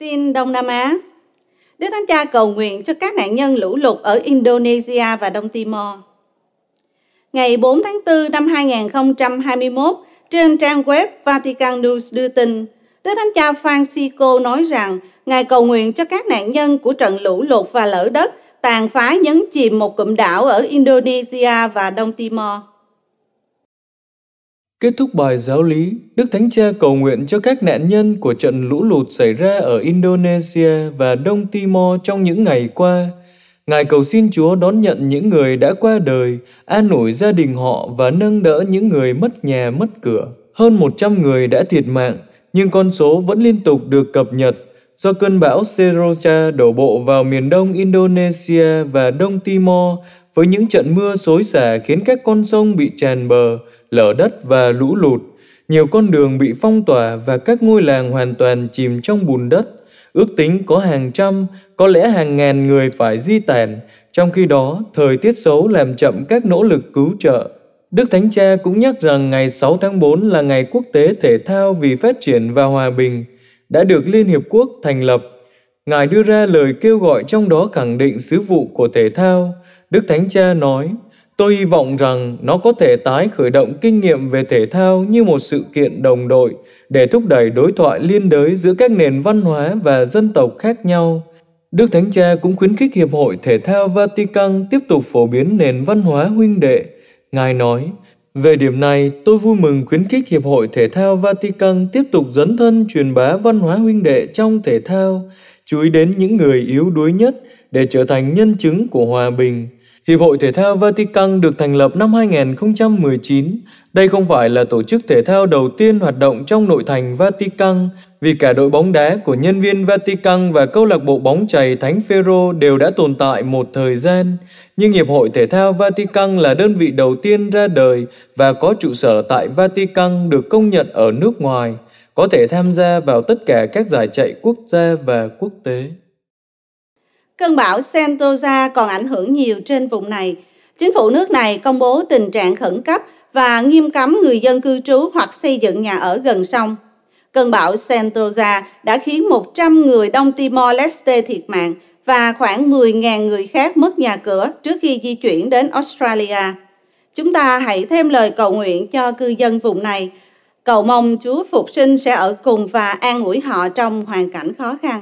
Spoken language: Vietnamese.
Tin Đông Nam Á Đức Thánh Cha cầu nguyện cho các nạn nhân lũ lụt ở Indonesia và Đông Timor. Ngày 4 tháng 4 năm 2021, trên trang web Vatican News đưa tin, Đức Thánh Cha Francisco nói rằng Ngài cầu nguyện cho các nạn nhân của trận lũ lụt và lở đất tàn phá nhấn chìm một cụm đảo ở Indonesia và Đông Timor. Kết thúc bài giáo lý, Đức Thánh Cha cầu nguyện cho các nạn nhân của trận lũ lụt xảy ra ở Indonesia và Đông Timor trong những ngày qua. Ngài cầu xin Chúa đón nhận những người đã qua đời, an ủi gia đình họ và nâng đỡ những người mất nhà mất cửa. Hơn 100 người đã thiệt mạng, nhưng con số vẫn liên tục được cập nhật do cơn bão Seroja đổ bộ vào miền đông Indonesia và Đông Timor với những trận mưa xối xả khiến các con sông bị tràn bờ, lở đất và lũ lụt. Nhiều con đường bị phong tỏa và các ngôi làng hoàn toàn chìm trong bùn đất. Ước tính có hàng trăm, có lẽ hàng ngàn người phải di tản, trong khi đó thời tiết xấu làm chậm các nỗ lực cứu trợ. Đức Thánh Cha cũng nhắc rằng ngày 6 tháng 4 là ngày quốc tế thể thao vì phát triển và hòa bình, đã được Liên Hiệp Quốc thành lập. Ngài đưa ra lời kêu gọi trong đó khẳng định sứ vụ của thể thao, Đức Thánh Cha nói, tôi hy vọng rằng nó có thể tái khởi động kinh nghiệm về thể thao như một sự kiện đồng đội để thúc đẩy đối thoại liên đới giữa các nền văn hóa và dân tộc khác nhau. Đức Thánh Cha cũng khuyến khích Hiệp hội Thể thao Vatican tiếp tục phổ biến nền văn hóa huynh đệ. Ngài nói, về điểm này, tôi vui mừng khuyến khích Hiệp hội Thể thao Vatican tiếp tục dấn thân truyền bá văn hóa huynh đệ trong thể thao, chú ý đến những người yếu đuối nhất để trở thành nhân chứng của hòa bình, Hiệp hội Thể thao Vatican được thành lập năm 2019. Đây không phải là tổ chức thể thao đầu tiên hoạt động trong nội thành Vatican, vì cả đội bóng đá của nhân viên Vatican và câu lạc bộ bóng chày Thánh Phaero đều đã tồn tại một thời gian. Nhưng Hiệp hội Thể thao Vatican là đơn vị đầu tiên ra đời và có trụ sở tại Vatican được công nhận ở nước ngoài, có thể tham gia vào tất cả các giải chạy quốc gia và quốc tế. Cơn bão Sentosa còn ảnh hưởng nhiều trên vùng này. Chính phủ nước này công bố tình trạng khẩn cấp và nghiêm cấm người dân cư trú hoặc xây dựng nhà ở gần sông. Cơn bão Sentosa đã khiến 100 người Đông Timor-Leste thiệt mạng và khoảng 10.000 người khác mất nhà cửa trước khi di chuyển đến Australia. Chúng ta hãy thêm lời cầu nguyện cho cư dân vùng này. Cầu mong Chúa phục sinh sẽ ở cùng và an ủi họ trong hoàn cảnh khó khăn.